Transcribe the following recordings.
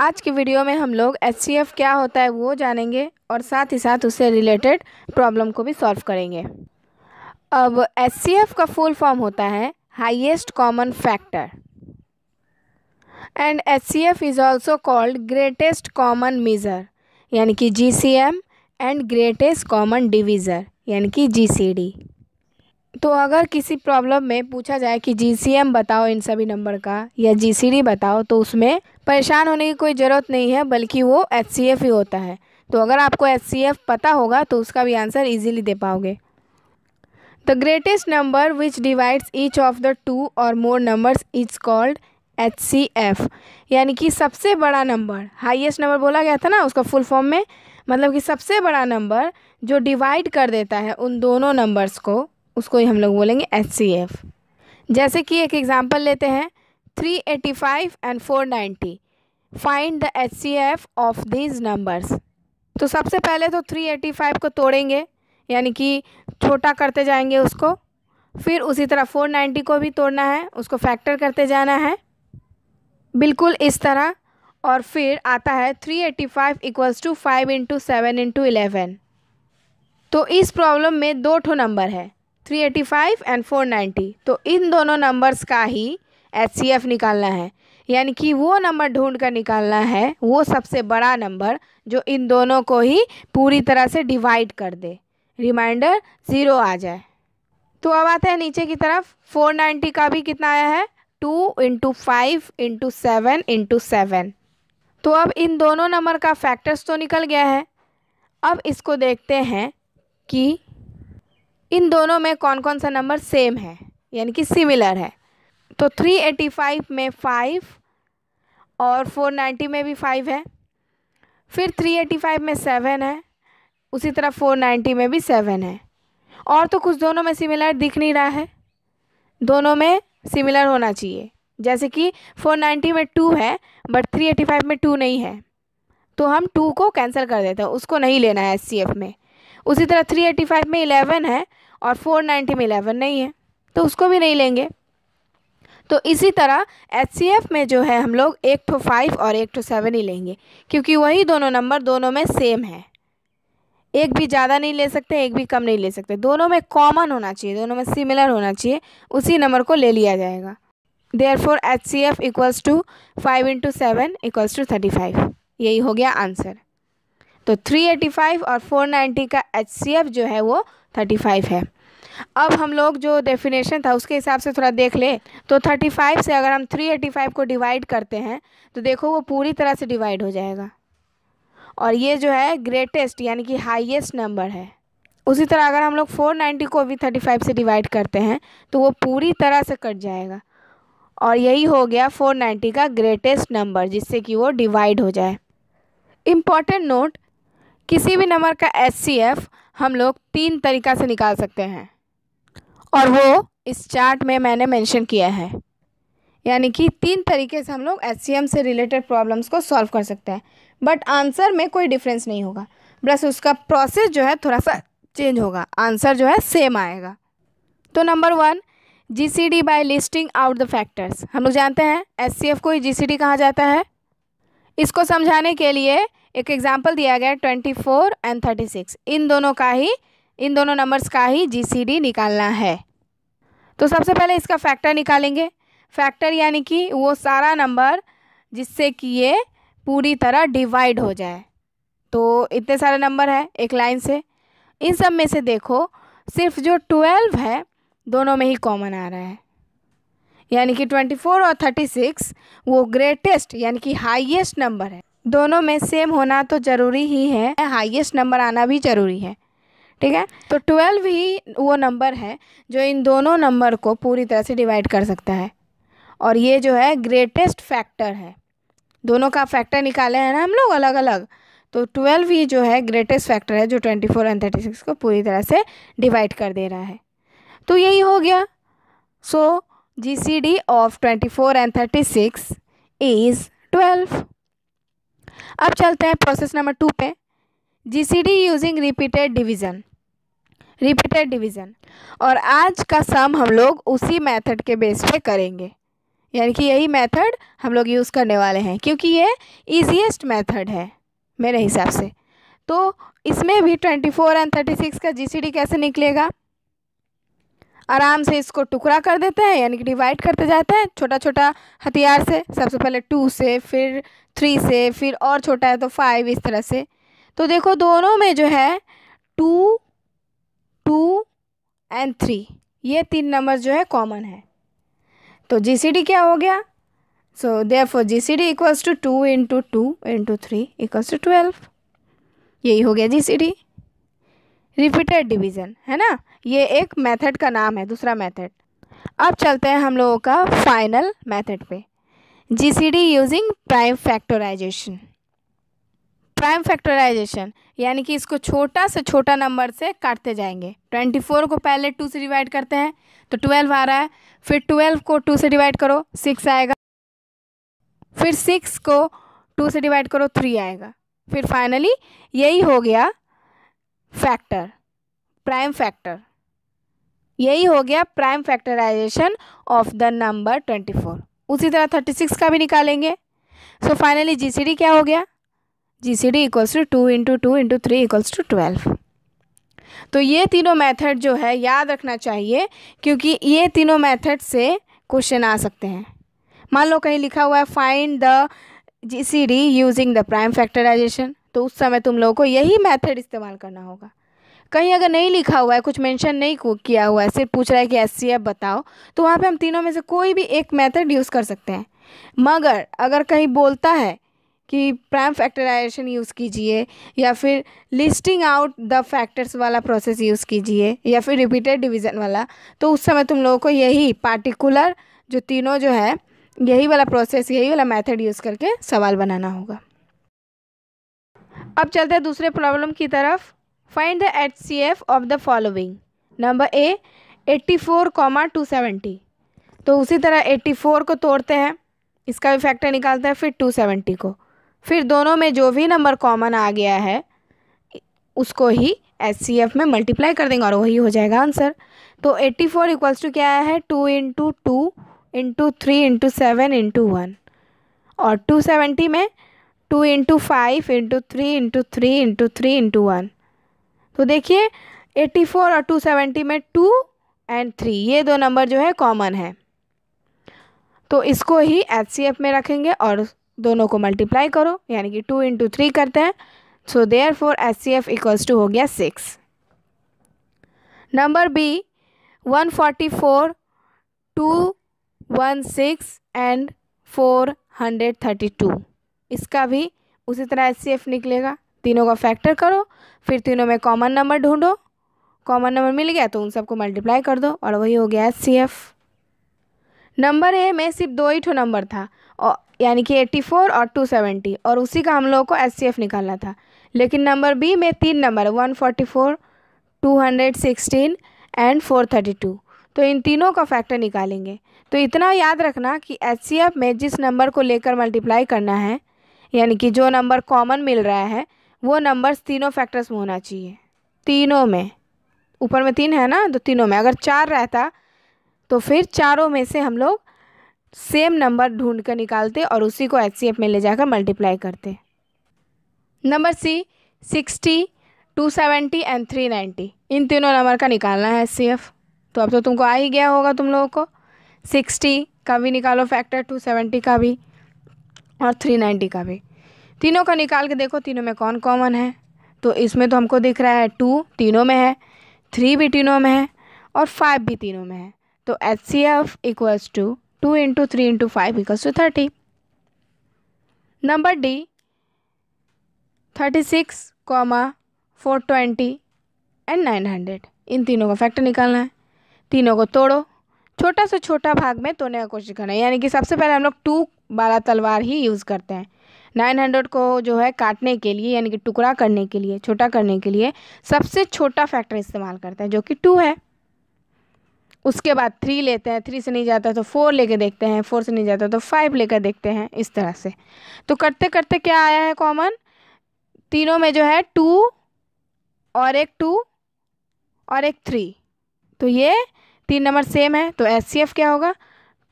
आज की वीडियो में हम लोग एच क्या होता है वो जानेंगे और साथ ही साथ उससे रिलेटेड प्रॉब्लम को भी सॉल्व करेंगे अब एच का फुल फॉर्म होता है highest common factor and H is also called greatest common measure यानी कि G C M and greatest common divisor यानी कि जी सी डी तो अगर किसी प्रॉब्लम में पूछा जाए कि जीसीएम बताओ इन सभी नंबर का या जीसीडी बताओ तो उसमें परेशान होने की कोई ज़रूरत नहीं है बल्कि वो एच ही होता है तो अगर आपको एच पता होगा तो उसका भी आंसर ईजिली दे पाओगे the greatest number which divides each of the two और more numbers is called H C F यानी कि सबसे बड़ा नंबर हाइएस्ट नंबर बोला गया था ना उसका फुल फॉर्म में मतलब कि सबसे बड़ा नंबर जो डिवाइड कर देता है उन दोनों नंबर्स को उसको ही हम लोग बोलेंगे एच जैसे कि एक एग्ज़ाम्पल लेते हैं three eighty five and four ninety find the H of these numbers तो सबसे पहले तो थ्री एटी फ़ाइव को तोड़ेंगे यानी कि छोटा करते जाएंगे उसको फिर उसी तरह फोर नाइन्टी को भी तोड़ना है उसको फैक्टर करते जाना है बिल्कुल इस तरह और फिर आता है three eighty five equals to five into seven into eleven तो इस प्रॉब्लम में दो ठो नंबर है 385 एंड 490 तो इन दोनों नंबर्स का ही एच निकालना है यानी कि वो नंबर ढूंढ कर निकालना है वो सबसे बड़ा नंबर जो इन दोनों को ही पूरी तरह से डिवाइड कर दे रिमाइंडर ज़ीरो आ जाए तो अब आते हैं नीचे की तरफ फोर नाइन्टी का भी कितना आया है two into five into seven into seven तो अब इन दोनों नंबर का फैक्टर्स तो निकल गया है अब इसको देखते हैं कि इन दोनों में कौन कौन सा नंबर सेम है यानी कि सिमिलर है तो 385 में फ़ाइव और 490 में भी फ़ाइव है फिर 385 में सेवन है उसी तरह 490 में भी सेवन है और तो कुछ दोनों में सिमिलर दिख नहीं रहा है दोनों में सिमिलर होना चाहिए जैसे कि 490 में टू है बट 385 में टू नहीं है तो हम टू को कैंसिल कर देते हैं उसको नहीं लेना है एस में उसी तरह 385 में इलेवन है और फोर नाइन्टी में इलेवन नहीं है तो उसको भी नहीं लेंगे तो इसी तरह एच में जो है हम लोग एक टू फाइव और एक टू सेवन ही लेंगे क्योंकि वही दोनों नंबर दोनों में सेम है एक भी ज़्यादा नहीं ले सकते एक भी कम नहीं ले सकते दोनों में कॉमन होना चाहिए दोनों में सिमिलर होना चाहिए उसी नंबर को ले लिया जाएगा therefore H C F equals to five into seven equals to thirty five यही हो गया आंसर तो 385 और 490 का एच जो है वो 35 है अब हम लोग जो डेफिनेशन था उसके हिसाब से थोड़ा देख ले तो 35 से अगर हम 385 को डिवाइड करते हैं तो देखो वो पूरी तरह से डिवाइड हो जाएगा और ये जो है ग्रेटेस्ट यानी कि हाईएस्ट नंबर है उसी तरह अगर हम लोग 490 को भी 35 से डिवाइड करते हैं तो वो पूरी तरह से कट जाएगा और यही हो गया 490 का ग्रेटेस्ट नंबर जिससे कि वो डिवाइड हो जाए इम्पॉर्टेंट नोट किसी भी नंबर का एस हम लोग तीन तरीक़ा से निकाल सकते हैं और वो इस चार्ट में मैंने मेंशन किया है यानी कि तीन तरीके से हम लोग एस से रिलेटेड प्रॉब्लम्स को सॉल्व कर सकते हैं बट आंसर में कोई डिफरेंस नहीं होगा बस उसका प्रोसेस जो है थोड़ा सा चेंज होगा आंसर जो है सेम आएगा तो number one G C D by listing out the factors हम लोग जानते हैं एस सी एफ को जी सी डी कहा जाता है इसको समझाने के लिए एक एग्जाम्पल दिया गया twenty four and thirty six इन दोनों का ही इन दोनों नंबर्स का ही जी निकालना है तो सबसे पहले इसका फैक्टर निकालेंगे फैक्टर यानी कि वो सारा नंबर जिससे कि ये पूरी तरह डिवाइड हो जाए तो इतने सारे नंबर है एक लाइन से इन सब में से देखो सिर्फ जो ट्वेल्व है दोनों में ही कॉमन आ रहा है यानी कि ट्वेंटी फोर और थर्टी सिक्स वो ग्रेटेस्ट यानी कि हाईएस्ट नंबर है दोनों में सेम होना तो ज़रूरी ही है हाईएस्ट नंबर आना भी ज़रूरी है ठीक है तो ट्वेल्व ही वो नंबर है जो इन दोनों नंबर को पूरी तरह से डिवाइड कर सकता है और ये जो है ग्रेटेस्ट फैक्टर है दोनों का फैक्टर निकाले हैं ना हम लोग अलग अलग तो ट्वेल्व ही जो है ग्रेटेस्ट फैक्टर है जो twenty four and thirty six को पूरी तरह से डिवाइड कर दे रहा है तो यही हो गया so G C D of twenty four and thirty six is twelve अब चलते हैं प्रोसेस नंबर टू पे G C D using repeated division repeated division और आज का सम हम लोग उसी मेथड के बेस पे करेंगे यानी कि यही मेथड हम लोग यूज़ करने वाले हैं क्योंकि ये इजीएस्ट मेथड है मेरे हिसाब से तो इसमें भी twenty four and thirty six का जी सी डी कैसे निकलेगा आराम से इसको टुकड़ा कर देते हैं यानी कि डिवाइड करते जाते हैं छोटा छोटा हथियार से सबसे पहले टू से फिर थ्री से फिर और छोटा है तो फाइव इस तरह से तो देखो दोनों में जो है टू टू एंड थ्री ये तीन नंबर जो है कॉमन है तो जी क्या हो गया so therefore G C D equals to two into two into three equals to twelve यही हो गया G C D repeated division है ना ये एक मेथड का नाम है दूसरा मेथड अब चलते हैं हम लोगों का फाइनल मेथड पे GCD using prime factorization prime factorization यानी कि इसको छोटा से छोटा नंबर से काटते जाएंगे ट्वेंटी फोर को पहले टू से डिवाइड करते हैं तो ट्वेल्व आ रहा है फिर ट्वेल्व को टू से डिवाइड करो सिक्स आएगा फिर सिक्स को टू से डिवाइड करो थ्री आएगा फिर फाइनली यही हो गया फैक्टर प्राइम फैक्टर यही हो गया prime factorization of the number twenty four उसी तरह थर्टी सिक्स का भी निकालेंगे सो फाइनली जीसीडी क्या हो गया GCD equals to two into two into three equals to twelve तो ये तीनों मेथड जो है याद रखना चाहिए क्योंकि ये तीनों मेथड से क्वेश्चन आ सकते हैं मान लो कहीं लिखा हुआ है find the G C D using the prime factorization तो उस समय तुम लोगों को यही मेथड इस्तेमाल करना होगा कहीं अगर नहीं लिखा हुआ है कुछ मेंशन नहीं किया हुआ है सिर्फ पूछ रहा है कि एस सी एफ बताओ तो वहाँ पे हम तीनों में से कोई भी एक मेथड यूज़ कर सकते हैं मगर अगर कहीं बोलता है कि प्राइम फैक्टराइजेशन यूज़ कीजिए या फिर लिस्टिंग आउट द फैक्टर्स वाला प्रोसेस यूज़ कीजिए या फिर रिपीटेड डिवीज़न वाला तो उस समय तुम लोगों को यही पार्टिकुलर जो तीनों जो है यही वाला प्रोसेस यही वाला मेथड यूज़ करके सवाल बनाना होगा अब चलते हैं दूसरे प्रॉब्लम की तरफ find the H C F of the following number a eighty four comma two seventy तो उसी तरह एट्टी फोर को तोड़ते हैं इसका भी फैक्टर निकालते हैं फिर टू सेवेंटी को फिर दोनों में जो भी नंबर कॉमन आ गया है उसको ही एच सी एफ में मल्टीप्लाई कर देंगे और वही हो जाएगा आंसर तो एट्टी फोर इक्वल्स टू क्या आया है two into two into three into seven into one और टू सेवेंटी में two into five into three into three into three into one तो देखिए एट्टी फोर और टू सेवेंटी में टू एंड थ्री ये दो नंबर जो है कॉमन है तो इसको ही एच सी एफ़ में रखेंगे और दोनों को मल्टीप्लाई करो यानी कि टू इंटू थ्री करते हैं so therefore H C F equals to हो गया six number B one forty four two one six and four hundred thirty two इसका भी उसी तरह एस सी एफ निकलेगा तीनों का फैक्टर करो फिर तीनों में कॉमन नंबर ढूंढो कॉमन नंबर मिल गया तो उन सबको मल्टीप्लाई कर दो और वही हो गया S C F number A में सिर्फ दो ही ठो नंबर था और यानी कि एट्टी फोर और टू सेवेंटी और उसी का हम लोगों को एस सी एफ निकालना था लेकिन नंबर बी में तीन number one forty four two hundred sixteen and four thirty two तो इन तीनों का फैक्टर निकालेंगे तो इतना याद रखना कि एस सी एफ में जिस नंबर को लेकर मल्टीप्लाई करना है यानी कि जो नंबर कॉमन मिल रहा है वो नंबर्स तीनों फैक्टर्स में होना चाहिए तीनों में ऊपर में तीन है ना तो तीनों में अगर चार रहता तो फिर चारों में से हम लोग सेम नंबर ढूंढ कर निकालते और उसी को एच में ले जाकर मल्टीप्लाई करते number C sixty two seventy and three ninety इन तीनों नंबर का निकालना है एच तो अब तो तुमको आ ही गया होगा तुम लोगों को सिक्सटी का भी निकालो फैक्टर टू सेवेंटी का भी और थ्री नाइन्टी का भी तीनों का निकाल के देखो तीनों में कौन कॉमन है तो इसमें तो हमको दिख रहा है टू तीनों में है थ्री भी तीनों में है और फाइव भी तीनों में है तो H C F equals to two into three into five equals to thirty number D thirty six comma four twenty and nine hundred इन तीनों का फैक्टर निकालना है तीनों को तोड़ो छोटा से छोटा भाग में तोड़ने का कोशिश करना है यानी कि सबसे पहले हम लोग टू बारह तलवार ही यूज़ करते हैं नाइन हंड्रेड को जो है काटने के लिए यानी कि टुकड़ा करने के लिए छोटा करने के लिए सबसे छोटा फैक्टर इस्तेमाल करते हैं जो कि टू है उसके बाद थ्री लेते हैं थ्री से नहीं जाता तो फोर लेके देखते हैं फोर से नहीं जाता तो फाइव लेकर देखते हैं इस तरह से तो करते करते क्या आया है कॉमन तीनों में जो है टू और एक टू और एक थ्री तो ये तीन नंबर सेम है तो एस क्या होगा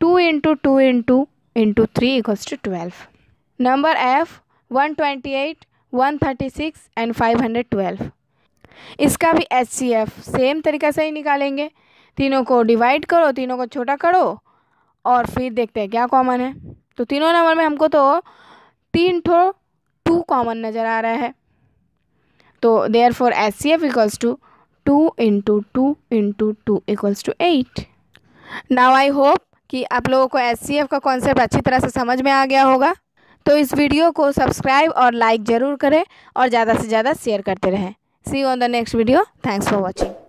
two into two into into three equals to twelve number F one twenty eight one thirty six and five hundred twelve इसका भी एच सी एफ सेम तरीका से ही निकालेंगे तीनों को डिवाइड करो तीनों को छोटा करो और फिर देखते हैं क्या कॉमन है तो तीनों नंबर में हमको तो तीन ठो टू कॉमन नज़र आ रहा है तो therefore H C F equals to two into two into two equals to eight now I hope कि आप लोगों को एस का कॉन्सेप्ट अच्छी तरह से समझ में आ गया होगा तो इस वीडियो को सब्सक्राइब और लाइक ज़रूर करें और ज़्यादा से ज़्यादा शेयर करते रहें see on the next video thanks for watching